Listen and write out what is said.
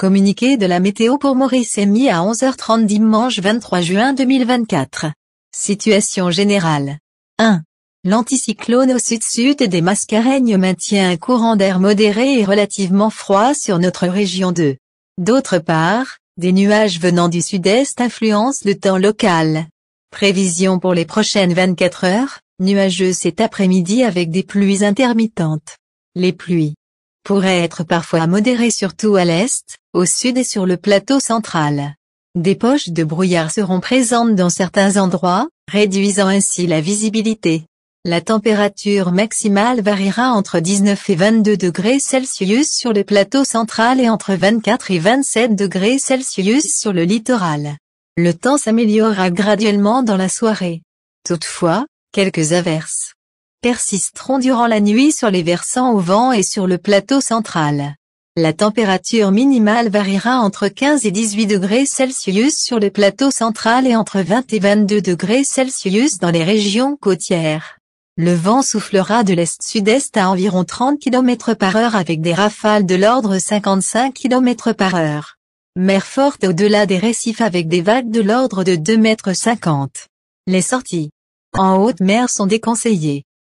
Communiqué de la météo pour Maurice mis à 11h30 dimanche 23 juin 2024. Situation générale. 1. L'anticyclone au sud-sud des Mascareignes maintient un courant d'air modéré et relativement froid sur notre région 2. D'autre part, des nuages venant du sud-est influencent le temps local. Prévision pour les prochaines 24 heures, nuageux cet après-midi avec des pluies intermittentes. Les pluies pourrait être parfois modéré surtout à l'est, au sud et sur le plateau central. Des poches de brouillard seront présentes dans certains endroits, réduisant ainsi la visibilité. La température maximale variera entre 19 et 22 degrés Celsius sur le plateau central et entre 24 et 27 degrés Celsius sur le littoral. Le temps s'améliorera graduellement dans la soirée. Toutefois, quelques averses persisteront durant la nuit sur les versants au vent et sur le plateau central. La température minimale variera entre 15 et 18 degrés Celsius sur le plateau central et entre 20 et 22 degrés Celsius dans les régions côtières. Le vent soufflera de l'est-sud-est à environ 30 km par heure avec des rafales de l'ordre 55 km par heure. Mer forte au-delà des récifs avec des vagues de l'ordre de 2,50 m. Les sorties en haute mer sont déconseillées.